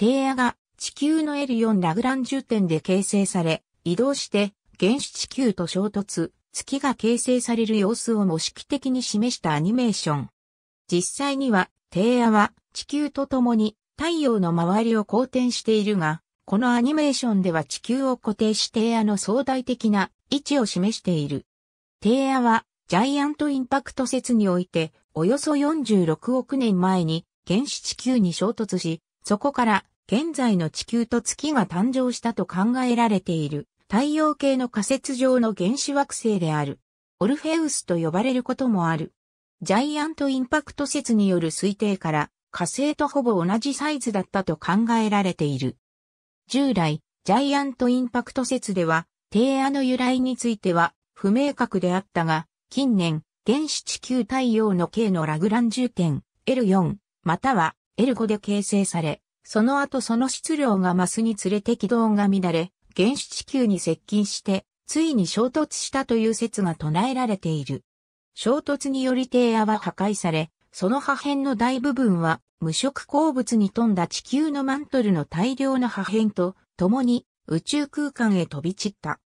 低野が地球の L4 ラグランジュ点で形成され、移動して原始地球と衝突、月が形成される様子を模式的に示したアニメーション。実際には、低野は地球と共に太陽の周りを公転しているが、このアニメーションでは地球を固定し低野の相対的な位置を示している。低野はジャイアントインパクト説において、およそ46億年前に原始地球に衝突し、そこから、現在の地球と月が誕生したと考えられている、太陽系の仮説上の原始惑星である。オルフェウスと呼ばれることもある。ジャイアントインパクト説による推定から、火星とほぼ同じサイズだったと考えられている。従来、ジャイアントインパクト説では、低アの由来については不明確であったが、近年、原始地球太陽の系のラグランジュ点 L4 または L5 で形成され、その後その質量が増すにつれて軌道が乱れ、原始地球に接近して、ついに衝突したという説が唱えられている。衝突により低野は破壊され、その破片の大部分は無色鉱物に富んだ地球のマントルの大量の破片と共に宇宙空間へ飛び散った。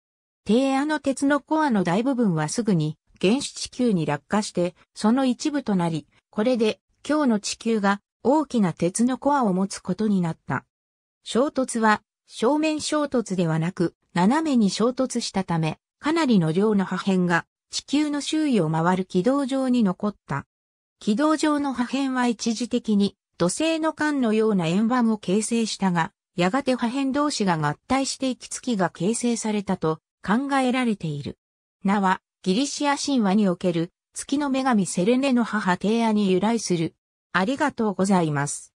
低野の鉄のコアの大部分はすぐに原始地球に落下して、その一部となり、これで今日の地球が大きな鉄のコアを持つことになった。衝突は正面衝突ではなく斜めに衝突したため、かなりの量の破片が地球の周囲を回る軌道上に残った。軌道上の破片は一時的に土星の間のような円盤を形成したが、やがて破片同士が合体して行き月が形成されたと考えられている。名はギリシア神話における月の女神セレネの母テイアに由来するありがとうございます。